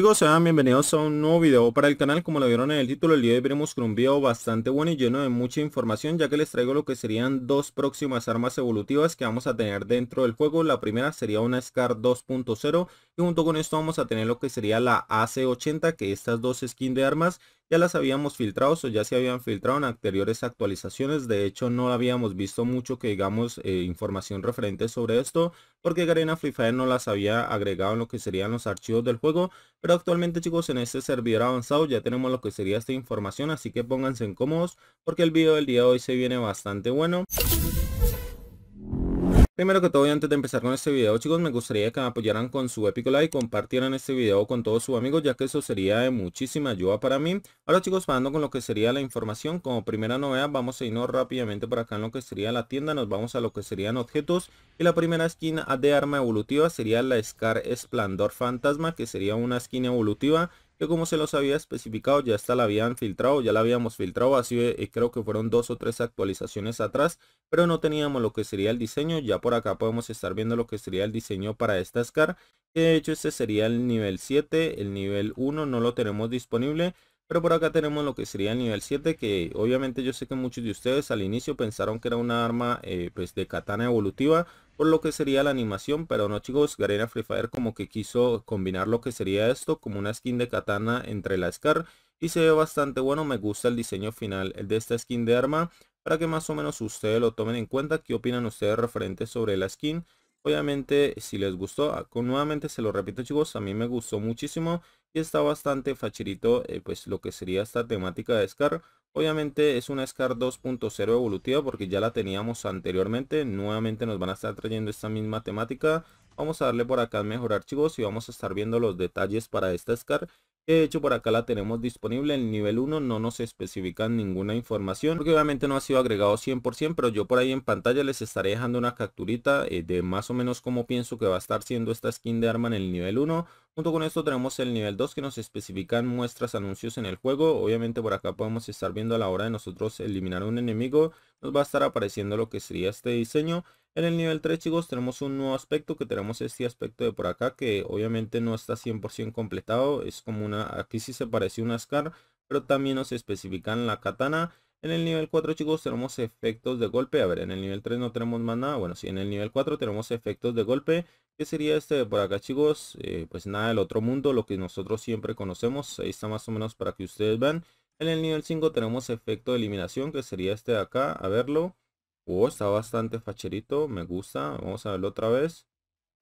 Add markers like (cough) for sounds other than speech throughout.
amigos sean bienvenidos a un nuevo video para el canal, como lo vieron en el título, el día de hoy veremos con un video bastante bueno y lleno de mucha información, ya que les traigo lo que serían dos próximas armas evolutivas que vamos a tener dentro del juego, la primera sería una SCAR 2.0 y junto con esto vamos a tener lo que sería la AC80, que estas dos skins de armas ya las habíamos filtrado o ya se habían filtrado en anteriores actualizaciones. De hecho, no habíamos visto mucho que digamos eh, información referente sobre esto, porque Garena Free Fire no las había agregado en lo que serían los archivos del juego. Pero actualmente chicos, en este servidor avanzado ya tenemos lo que sería esta información, así que pónganse en cómodos, porque el video del día de hoy se viene bastante bueno. Primero que todo y antes de empezar con este video chicos me gustaría que me apoyaran con su épico like compartieran este video con todos sus amigos ya que eso sería de muchísima ayuda para mí. Ahora chicos pasando con lo que sería la información como primera novedad vamos a irnos rápidamente por acá en lo que sería la tienda nos vamos a lo que serían objetos y la primera esquina de arma evolutiva sería la Scar Esplendor Fantasma que sería una skin evolutiva que como se los había especificado ya está la habían filtrado, ya la habíamos filtrado, así eh, creo que fueron dos o tres actualizaciones atrás, pero no teníamos lo que sería el diseño, ya por acá podemos estar viendo lo que sería el diseño para esta SCAR, de hecho este sería el nivel 7, el nivel 1 no lo tenemos disponible, pero por acá tenemos lo que sería el nivel 7 que obviamente yo sé que muchos de ustedes al inicio pensaron que era una arma eh, pues de katana evolutiva por lo que sería la animación, pero no chicos, Garena Free Fire como que quiso combinar lo que sería esto como una skin de katana entre la Scar y se ve bastante bueno, me gusta el diseño final de esta skin de arma para que más o menos ustedes lo tomen en cuenta, qué opinan ustedes referente sobre la skin. Obviamente si les gustó, ah, nuevamente se lo repito chicos, a mí me gustó muchísimo y está bastante facilito eh, pues lo que sería esta temática de Scar. Obviamente es una Scar 2.0 evolutiva porque ya la teníamos anteriormente, nuevamente nos van a estar trayendo esta misma temática. Vamos a darle por acá a mejorar chicos y vamos a estar viendo los detalles para esta Scar de hecho, por acá la tenemos disponible. En nivel 1 no nos especifican ninguna información. Porque obviamente no ha sido agregado 100%. Pero yo por ahí en pantalla les estaré dejando una capturita eh, de más o menos cómo pienso que va a estar siendo esta skin de arma en el nivel 1. Junto con esto tenemos el nivel 2 que nos especifican muestras, anuncios en el juego. Obviamente por acá podemos estar viendo a la hora de nosotros eliminar un enemigo. Nos va a estar apareciendo lo que sería este diseño. En el nivel 3 chicos tenemos un nuevo aspecto que tenemos este aspecto de por acá que obviamente no está 100% completado. Es como una, aquí sí se parece una Scar, pero también nos especifican la katana. En el nivel 4 chicos tenemos efectos de golpe. A ver, en el nivel 3 no tenemos más nada. Bueno, sí, en el nivel 4 tenemos efectos de golpe. que sería este de por acá chicos? Eh, pues nada del otro mundo, lo que nosotros siempre conocemos. Ahí está más o menos para que ustedes vean. En el nivel 5 tenemos efecto de eliminación que sería este de acá. A verlo. Oh, está bastante facherito, me gusta. Vamos a verlo otra vez.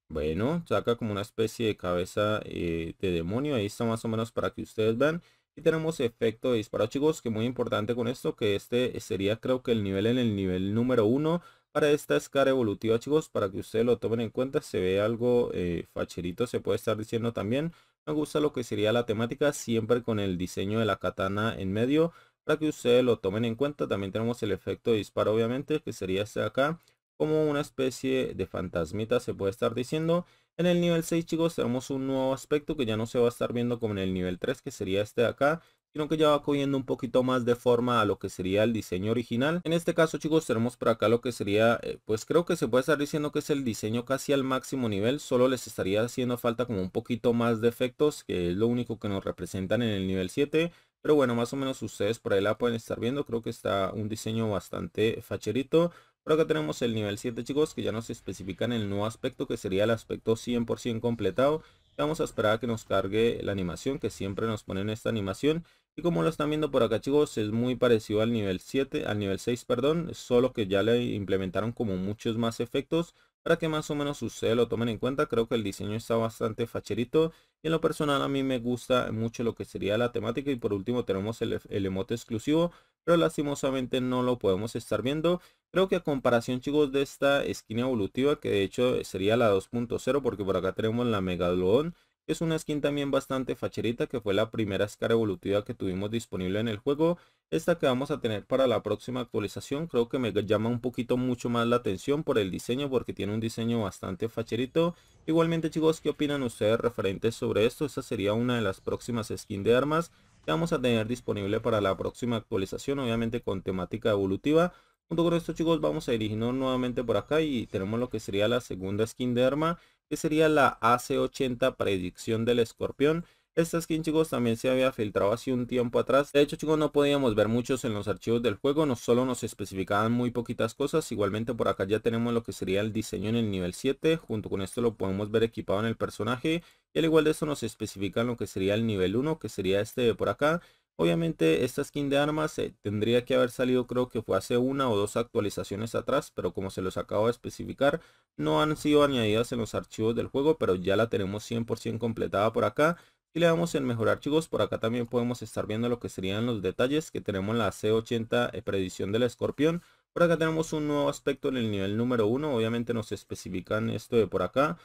Bueno, saca como una especie de cabeza eh, de demonio. Ahí está más o menos para que ustedes vean. Y tenemos efecto de disparo, chicos, que muy importante con esto, que este sería creo que el nivel en el nivel número uno para esta escala evolutiva, chicos, para que ustedes lo tomen en cuenta. Se ve algo eh, facherito, se puede estar diciendo también. Me gusta lo que sería la temática, siempre con el diseño de la katana en medio para que ustedes lo tomen en cuenta. También tenemos el efecto de disparo, obviamente, que sería este de acá, como una especie de fantasmita se puede estar diciendo. En el nivel 6, chicos, tenemos un nuevo aspecto que ya no se va a estar viendo como en el nivel 3, que sería este de acá, sino que ya va cogiendo un poquito más de forma a lo que sería el diseño original. En este caso chicos tenemos por acá lo que sería, eh, pues creo que se puede estar diciendo que es el diseño casi al máximo nivel, solo les estaría haciendo falta como un poquito más de efectos, que es lo único que nos representan en el nivel 7. Pero bueno, más o menos ustedes por ahí la pueden estar viendo. Creo que está un diseño bastante facherito. pero acá tenemos el nivel 7 chicos que ya nos especifican el nuevo aspecto que sería el aspecto 100% completado. Vamos a esperar a que nos cargue la animación que siempre nos ponen esta animación. Y como lo están viendo por acá chicos es muy parecido al nivel 7, al nivel 6 perdón. Solo que ya le implementaron como muchos más efectos para que más o menos ustedes lo tomen en cuenta. Creo que el diseño está bastante facherito y en lo personal a mí me gusta mucho lo que sería la temática. Y por último tenemos el, el emote exclusivo, pero lastimosamente no lo podemos estar viendo. Creo que a comparación chicos de esta esquina evolutiva que de hecho sería la 2.0 porque por acá tenemos la Megalodon es una skin también bastante facherita que fue la primera escara evolutiva que tuvimos disponible en el juego. Esta que vamos a tener para la próxima actualización creo que me llama un poquito mucho más la atención por el diseño porque tiene un diseño bastante facherito. Igualmente chicos, ¿qué opinan ustedes referentes sobre esto? Esta sería una de las próximas skins de armas que vamos a tener disponible para la próxima actualización, obviamente con temática evolutiva. Junto con esto chicos vamos a dirigirnos nuevamente por acá y tenemos lo que sería la segunda skin de arma que sería la AC80 predicción del escorpión. Esta skin chicos también se había filtrado hace un tiempo atrás. De hecho chicos no podíamos ver muchos en los archivos del juego. No solo nos especificaban muy poquitas cosas. Igualmente por acá ya tenemos lo que sería el diseño en el nivel 7. Junto con esto lo podemos ver equipado en el personaje. Y al igual de eso nos especifican lo que sería el nivel 1 que sería este de por acá. Obviamente esta skin de armas eh, tendría que haber salido creo que fue hace una o dos actualizaciones atrás, pero como se los acabo de especificar, no han sido añadidas en los archivos del juego, pero ya la tenemos 100% completada por acá. Y le damos en mejorar archivos por acá también podemos estar viendo lo que serían los detalles que tenemos la C80 eh, predicción del escorpión. Por acá tenemos un nuevo aspecto en el nivel número 1, obviamente nos especifican esto de por acá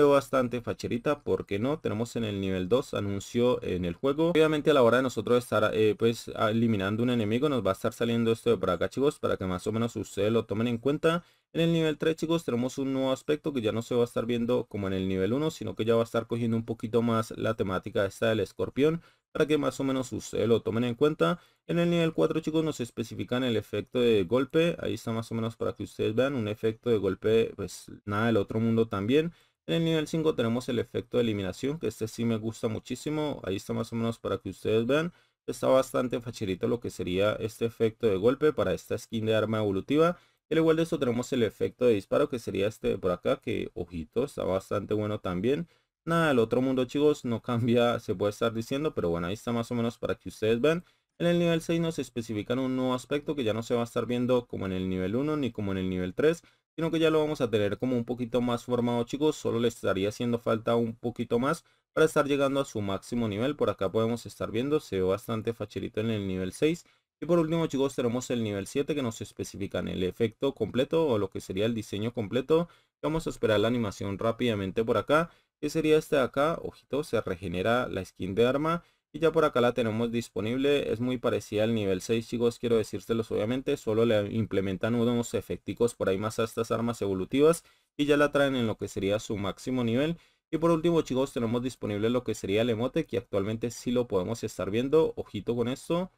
bastante facherita, porque no? Tenemos en el nivel 2 anuncio en el juego. Obviamente a la hora de nosotros estar eh, pues ah, eliminando un enemigo nos va a estar saliendo esto de por acá chicos, para que más o menos ustedes lo tomen en cuenta. En el nivel 3 chicos tenemos un nuevo aspecto que ya no se va a estar viendo como en el nivel 1, sino que ya va a estar cogiendo un poquito más la temática esta del escorpión para que más o menos ustedes lo tomen en cuenta. En el nivel 4 chicos nos especifican el efecto de golpe, ahí está más o menos para que ustedes vean un efecto de golpe pues nada del otro mundo también. En el nivel 5 tenemos el efecto de eliminación, que este sí me gusta muchísimo. Ahí está más o menos para que ustedes vean. Está bastante facilito lo que sería este efecto de golpe para esta skin de arma evolutiva. Al igual de esto tenemos el efecto de disparo, que sería este por acá, que ojito, está bastante bueno también. Nada, el otro mundo chicos no (laughs) cambia, se puede estar diciendo, pero bueno, ahí está más o menos para que ustedes vean. En el nivel 6 nos especifican un nuevo aspecto que ya no se va a estar viendo como en el nivel 1 ni como en el nivel 3, sino que ya lo vamos a tener como un poquito más formado chicos, solo le estaría haciendo falta un poquito más para estar llegando a su máximo nivel, por acá podemos estar viendo, se ve bastante facilito en el nivel 6 y por último chicos tenemos el nivel 7 que nos especifican el efecto completo o lo que sería el diseño completo, vamos a esperar la animación rápidamente por acá, que sería este de acá, ojito, se regenera la skin de arma y ya por acá la tenemos disponible, es muy parecida al nivel 6 chicos, quiero decírselos obviamente, solo le implementan unos efecticos por ahí más a estas armas evolutivas y ya la traen en lo que sería su máximo nivel. Y por último chicos tenemos disponible lo que sería el emote, que actualmente sí lo podemos estar viendo, ojito con esto.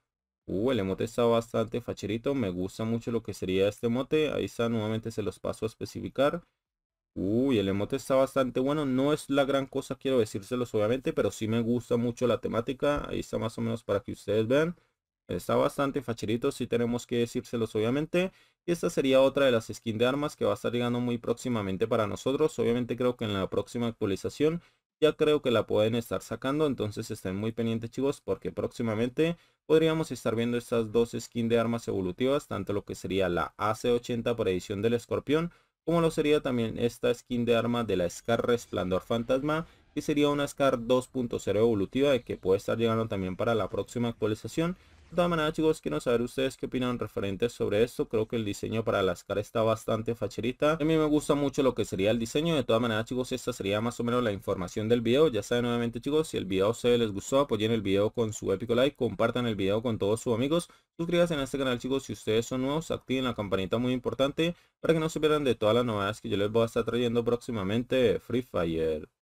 Uh, el emote está bastante facherito, me gusta mucho lo que sería este emote, ahí está, nuevamente se los paso a especificar. Uy, el emote está bastante bueno. No es la gran cosa, quiero decírselos obviamente, pero sí me gusta mucho la temática. Ahí está más o menos para que ustedes vean. Está bastante facherito, sí tenemos que decírselos obviamente. Y esta sería otra de las skins de armas que va a estar llegando muy próximamente para nosotros. Obviamente creo que en la próxima actualización ya creo que la pueden estar sacando. Entonces estén muy pendientes chicos porque próximamente podríamos estar viendo estas dos skins de armas evolutivas. Tanto lo que sería la AC80 por edición del escorpión como lo sería también esta skin de arma de la Scar Resplandor Fantasma, que sería una Scar 2.0 evolutiva y que puede estar llegando también para la próxima actualización de todas maneras, chicos, quiero saber ustedes qué opinan referentes sobre esto. Creo que el diseño para las caras está bastante facherita. A mí me gusta mucho lo que sería el diseño. De todas maneras, chicos, esta sería más o menos la información del video. Ya saben, nuevamente, chicos, si el video se les gustó, apoyen el video con su épico like, compartan el video con todos sus amigos. Suscríbanse en este canal, chicos, si ustedes son nuevos, activen la campanita muy importante para que no se pierdan de todas las novedades que yo les voy a estar trayendo próximamente Free Fire.